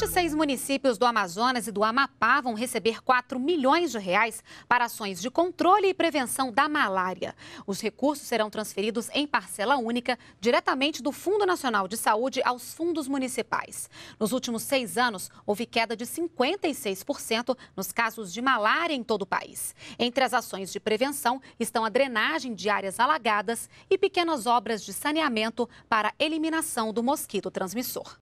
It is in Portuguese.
26 municípios do Amazonas e do Amapá vão receber 4 milhões de reais para ações de controle e prevenção da malária. Os recursos serão transferidos em parcela única, diretamente do Fundo Nacional de Saúde aos fundos municipais. Nos últimos seis anos, houve queda de 56% nos casos de malária em todo o país. Entre as ações de prevenção estão a drenagem de áreas alagadas e pequenas obras de saneamento para eliminação do mosquito transmissor.